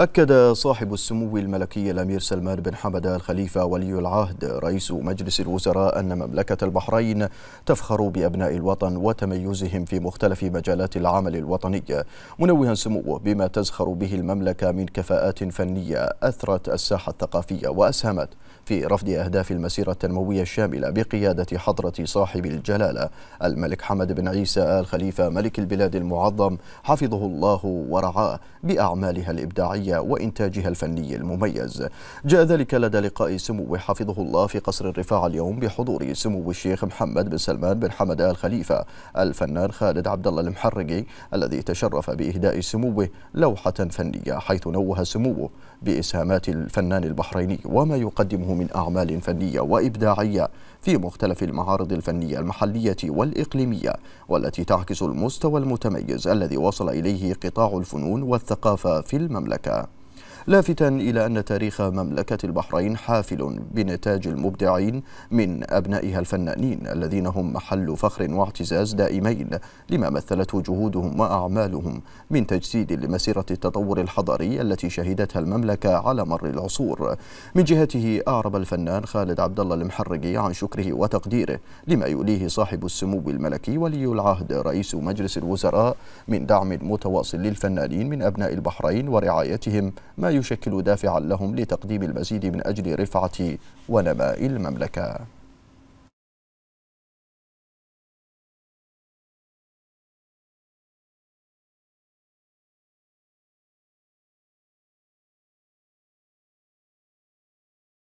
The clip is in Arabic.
أكد صاحب السمو الملكي الأمير سلمان بن حمد الخليفة ولي العهد رئيس مجلس الوزراء أن مملكة البحرين تفخر بأبناء الوطن وتميزهم في مختلف مجالات العمل الوطني منوها سموه بما تزخر به المملكة من كفاءات فنية أثرت الساحة الثقافية وأسهمت في رفض أهداف المسيرة التنموية الشاملة بقيادة حضرة صاحب الجلالة الملك حمد بن عيسى آل خليفة ملك البلاد المعظم حفظه الله ورعاه بأعمالها الإبداعية العالية وإنتاجها الفني المميز جاء ذلك لدى لقاء سمو حفظه الله في قصر الرفاع اليوم بحضور سمو الشيخ محمد بن سلمان بن حمد آل خليفة الفنان خالد عبد الله المحرقي الذي تشرف بإهداء سموه لوحة فنية حيث نوه سموه بإسهامات الفنان البحريني وما يقدمه من أعمال فنية وإبداعية في مختلف المعارض الفنية المحلية والإقليمية والتي تعكس المستوى المتميز الذي وصل إليه قطاع الفنون والثقافة في المملكة لافتا إلى أن تاريخ مملكة البحرين حافل بنتاج المبدعين من أبنائها الفنانين الذين هم محل فخر واعتزاز دائمين لما مثلته جهودهم وأعمالهم من تجسيد لمسيرة التطور الحضاري التي شهدتها المملكة على مر العصور من جهته أعرب الفنان خالد عبد الله المحرقي عن شكره وتقديره لما يوليه صاحب السمو الملكي ولي العهد رئيس مجلس الوزراء من دعم متواصل للفنانين من أبناء البحرين ورعايتهم ما يشكل دافعا لهم لتقديم المزيد من أجل رفعة ونماء المملكة